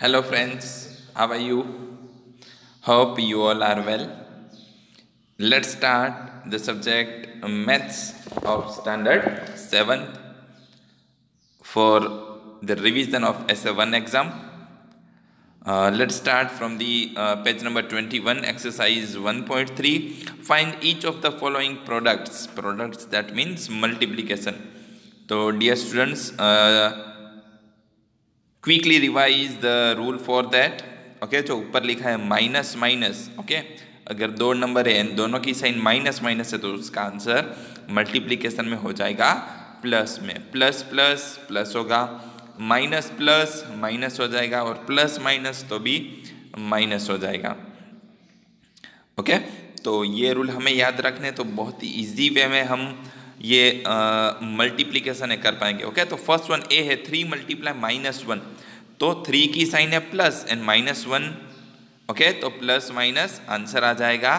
Hello friends, how are you? Hope you all are well. Let's start the subject Maths of Standard 7th for the revision of SA1 exam. Uh, let's start from the uh, page number 21 exercise 1.3 find each of the following products products that means multiplication so dear students uh, quickly revise the rule for that okay जो ऊपर लिखा है minus minus okay अगर दो number है दोनों की sign minus minus है तो उसका आंसर मल्टीप्लीकेशन में हो जाएगा प्लस में प्लस प्लस प्लस होगा माइनस प्लस माइनस हो जाएगा और प्लस माइनस तो भी माइनस हो जाएगा ओके तो ये रूल हमें याद रखने तो बहुत ही ईजी वे में हम ये मल्टीप्लीकेशन कर पाएंगे ओके okay? तो फर्स्ट वन ए है थ्री मल्टीप्लाई माइनस वन तो थ्री की साइन है plus and minus one okay तो प्लस माइनस आंसर आ जाएगा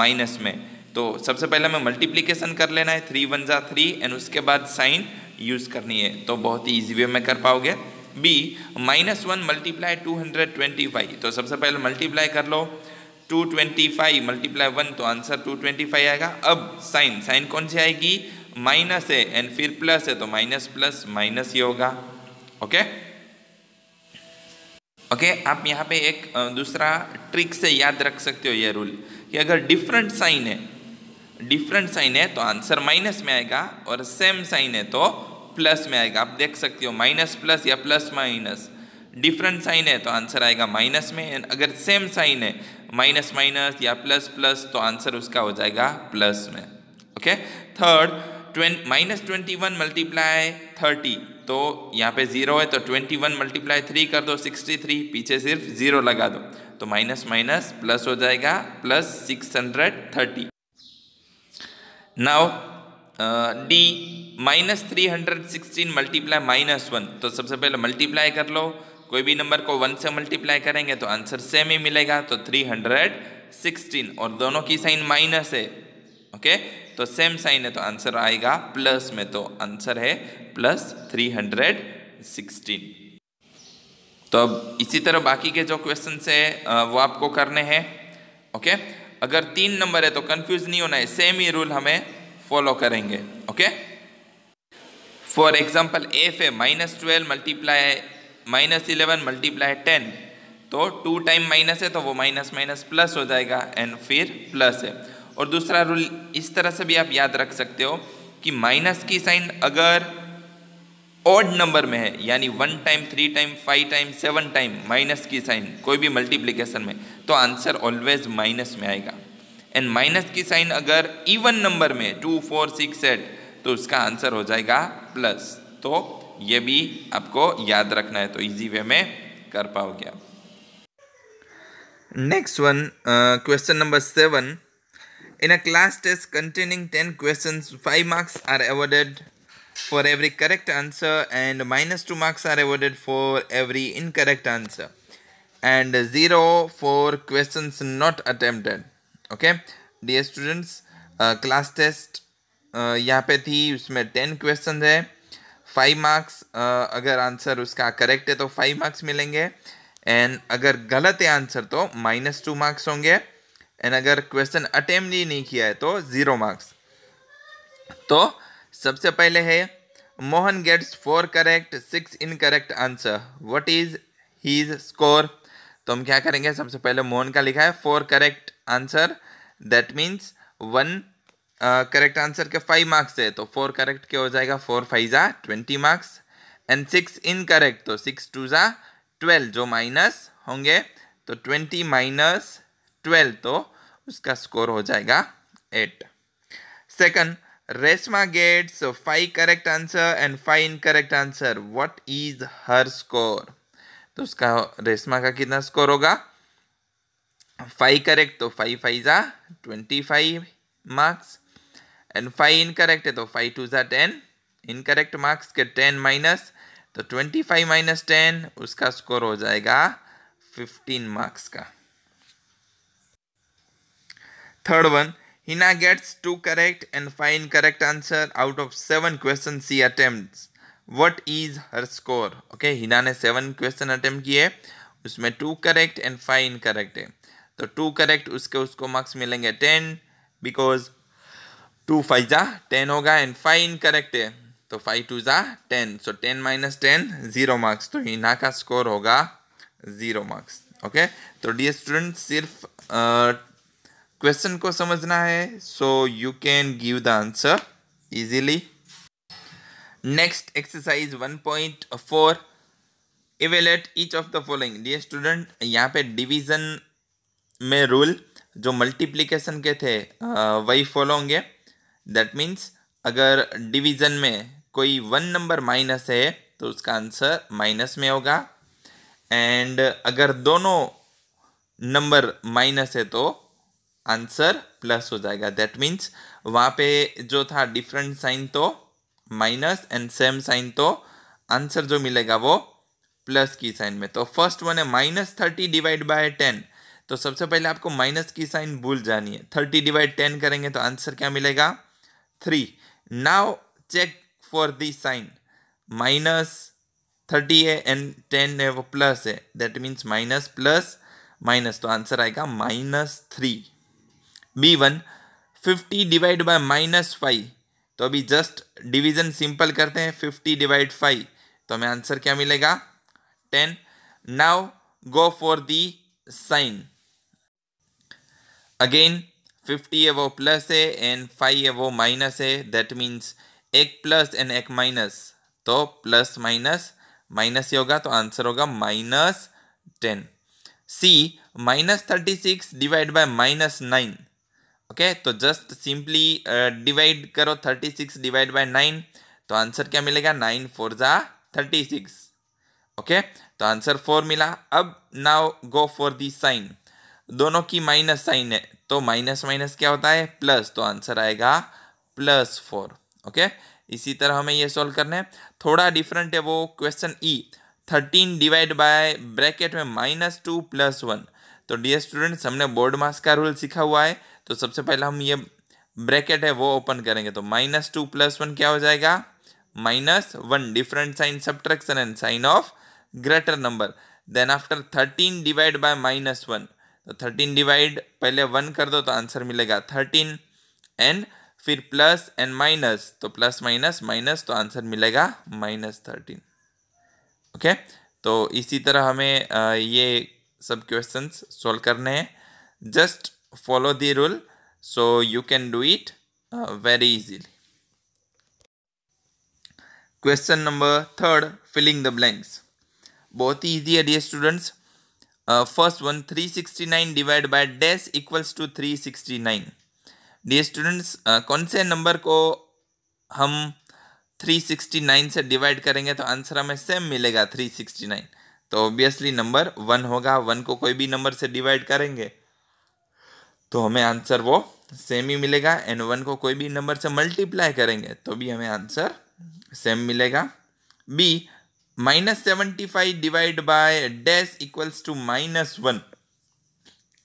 माइनस में तो सबसे पहले हमें मल्टीप्लीकेशन कर लेना है थ्री वन ज़ा थ्री एंड उसके बाद साइन यूज़ करनी है तो बहुत ही ईजी वे में कर पाओगे B minus one multiply two hundred twenty five तो सबसे पहले मल्टीप्लाई कर लो two twenty five multiply one तो आंसर टू ट्वेंटी फाइव आएगा अब साइन साइन कौन सी आएगी माइनस है एंड फिर प्लस है तो माइनस प्लस माइनस ही होगा ओके okay? ओके okay, आप यहाँ पे एक दूसरा ट्रिक से याद रख सकते हो ये रूल कि अगर डिफरेंट साइन है डिफरेंट साइन है तो आंसर माइनस में आएगा और सेम साइन है तो प्लस में आएगा आप देख सकते हो माइनस प्लस या प्लस माइनस डिफरेंट साइन है तो आंसर आएगा माइनस में एंड अगर सेम साइन है माइनस माइनस या प्लस प्लस तो आंसर उसका हो जाएगा प्लस में ओके थर्ड ट्वें minus twenty one multiply thirty तो यहाँ पे ज़ीरो है तो ट्वेंटी वन मल्टीप्लाई थ्री कर दो सिक्सटी थ्री पीछे सिर्फ ज़ीरो लगा दो तो माइनस माइनस प्लस हो जाएगा plus six hundred thirty now D minus three hundred sixteen multiply minus one तो सबसे पहले मल्टीप्लाई कर लो कोई भी नंबर को वन से मल्टीप्लाई करेंगे तो आंसर सेम ही मिलेगा तो थ्री हंड्रेड सिक्सटीन और दोनों की साइन माइनस है ओके okay? तो सेम साइन है तो आंसर आएगा प्लस में तो आंसर है प्लस थ्री हंड्रेड सिक्सटीन तो अब इसी तरह बाकी के जो क्वेश्चन है वो आपको करने हैं ओके अगर तीन नंबर है तो कंफ्यूज नहीं होना है सेम ही रूल हमें फॉलो करेंगे ओके फॉर एग्जाम्पल एफ है minus twelve multiply minus eleven multiply ten तो टू टाइम माइनस है तो वो माइनस माइनस प्लस हो जाएगा एंड फिर प्लस है और दूसरा रूल इस तरह से भी आप याद रख सकते हो कि माइनस की साइन अगर ऑड नंबर में है यानी one time three time five time seven time minus की साइन कोई भी मल्टीप्लीकेशन में तो आंसर ऑलवेज माइनस में आएगा एंड माइनस की साइन अगर इवन नंबर में टू फोर सिक्स एट तो उसका आंसर हो जाएगा प्लस तो ये भी आपको याद रखना है तो इजी वे में कर पाओगे आप next one question number seven In a class test containing 10 questions, 5 marks are awarded for every correct answer and minus 2 marks are awarded for every incorrect answer and 0 for questions not attempted. Okay, dear students, uh, class test यहाँ पे थी उसमें ten question है five marks अगर answer उसका correct है तो five marks मिलेंगे एंड अगर गलत है आंसर तो माइनस टू मार्क्स होंगे एंड अगर क्वेश्चन अटेम्प्ट ही नहीं किया है तो ज़ीरो मार्क्स तो सबसे पहले है Mohan gets four correct six incorrect answer what is he score तो हम क्या करेंगे सबसे पहले मोहन का लिखा है four correct answer that means one correct answer के फाइव मार्क्स है तो फोर करेक्ट क्या हो जाएगा फोर फाइव ज़ा twenty marks and six incorrect तो सिक्स टू ज़ा ट्वेल्व जो माइनस होंगे तो ट्वेंटी माइनस ट्वेल्व तो उसका स्कोर हो जाएगा eight second Reshma gets five correct answer and five incorrect answer what is her score तो उसका रेशमा का कितना स्कोर होगा फाइव करेक्ट तो फाइव फाइव ज़ा twenty five marks and five incorrect है तो फाइव टू ज़ा टेन इनकरेक्ट मार्क्स के टेन माइनस तो ट्वेंटी फाइव माइनस टेन उसका स्कोर हो जाएगा फिफ्टीन मार्क्स का third one Hina gets two correct and five correct answer out of seven question she attempt what is her score okay Hina ने seven question attempt किए उसमें two correct and five correct है तो two correct उसके उसको marks मिलेंगे ten because two five जा ten होगा एंड फाइन करेक्ट है तो फाइव टू जा ten so ten minus ten zero marks तो हिना का स्कोर होगा जीरो मार्क्स ओके तो डी स्टूडेंट सिर्फ क्वेश्चन को समझना है सो you can give the answer easily next exercise one point four evaluate each of the following the student यहाँ पे डिवीजन में रूल जो मल्टीप्लीकेशन के थे uh, वही फॉलो होंगे दैट मीन्स अगर डिवीजन में कोई वन नंबर माइनस है तो उसका आंसर माइनस में होगा एंड अगर दोनों नंबर माइनस है तो आंसर प्लस हो जाएगा दैट मीन्स वहाँ पे जो था डिफरेंट साइन तो माइनस एंड सेम साइन तो आंसर जो मिलेगा वो प्लस की साइन में तो फर्स्ट वन है minus thirty divide by ten तो सबसे पहले आपको माइनस की साइन भूल जानी है थर्टी डिवाइड टेन करेंगे तो आंसर क्या मिलेगा three now check for the sign minus thirty है एंड टेन है वो प्लस है that means minus plus minus तो आंसर आएगा minus three B one fifty divide by minus five तो अभी जस्ट डिवीजन सिंपल करते हैं फिफ्टी डिवाइड फाइव तो हमें आंसर क्या मिलेगा ten now go for the sign again fifty है वो प्लस है एंड फाइव है वो माइनस है दैट मीन्स एक प्लस एंड एक माइनस तो प्लस माइनस माइनस ही होगा तो आंसर होगा minus ten C minus thirty six divide by minus nine okay तो जस्ट सिंपली डिवाइड करो thirty six divide by nine तो आंसर क्या मिलेगा नाइन फोर जा थर्टी सिक्स ओके तो आंसर फोर मिला अब now go for the sign दोनों की माइनस साइन है तो माइनस माइनस क्या होता है प्लस तो आंसर आएगा प्लस फोर ओके इसी तरह हमें ये सॉल्व करना है थोड़ा डिफरेंट है वो question E thirteen divide by bracket में माइनस टू प्लस वन तो डियर स्टूडेंट्स हमने बोर्ड मास का रूल सीखा हुआ है तो सबसे पहले हम ये ब्रैकेट है वो ओपन करेंगे तो माइनस टू प्लस वन क्या हो जाएगा minus one different sign subtraction and sign of greater number then after thirteen divide by minus one तो थर्टीन डिवाइड पहले वन कर दो तो आंसर मिलेगा थर्टीन एंड फिर प्लस एंड माइनस तो प्लस माइनस माइनस तो आंसर मिलेगा माइनस थर्टीन ओके तो इसी तरह हमें ये सब क्वेश्चंस सॉल्व करने हैं just follow the rule so you can do it very easily question number third filling the blanks बहुत ही इजी है the students first one three sixty nine divide by dash equals to three sixty nine the students कौन से number को हम three sixty nine से divide करेंगे तो आंसर हमें सेम मिलेगा थ्री सिक्सटी नाइन तो ऑब्वियसली नंबर वन होगा वन को कोई भी नंबर से डिवाइड करेंगे तो हमें आंसर वो सेम ही मिलेगा एंड वन को कोई भी नंबर से मल्टीप्लाई करेंगे तो भी हमें आंसर सेम मिलेगा B minus seventy five divide by dash equals to minus one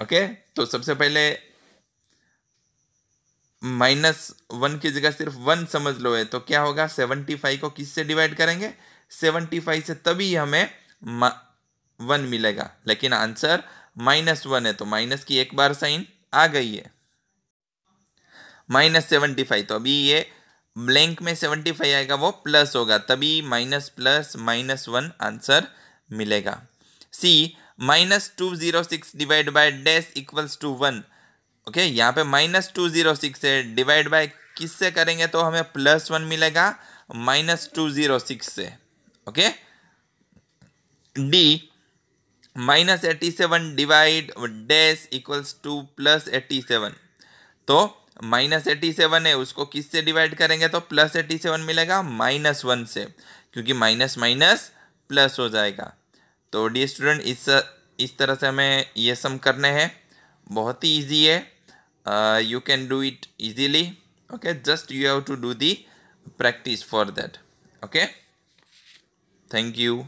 okay तो सबसे पहले माइनस वन की जगह सिर्फ वन समझ लो है तो क्या होगा सेवेंटी फाइव को किससे डिवाइड करेंगे सेवेंटी फाइव से तभी हमें वन मिलेगा लेकिन आंसर माइनस वन है तो माइनस की एक बार साइन आ गई है माइनस सेवेंटी फाइव तो अभी ये ब्लैंक में सेवेंटी फाइव आएगा वो प्लस होगा तभी minus plus minus one answer मिलेगा C minus two zero six divide by dash equals two one okay यहाँ पे माइनस टू जीरो सिक्स है डिवाइड बाय किससे करेंगे तो हमें प्लस वन मिलेगा माइनस टू जीरो सिक्स से okay okay? D minus eighty seven divide dash equals two plus eighty seven तो माइनस एटी सेवन है उसको किससे डिवाइड करेंगे तो प्लस एटी सेवन मिलेगा माइनस वन से क्योंकि माइनस माइनस प्लस हो जाएगा तो डी स्टूडेंट इस इस तरह से हमें ये सम करने हैं बहुत ही ईजी है you can do it easily okay just you have to do the practice for that okay thank you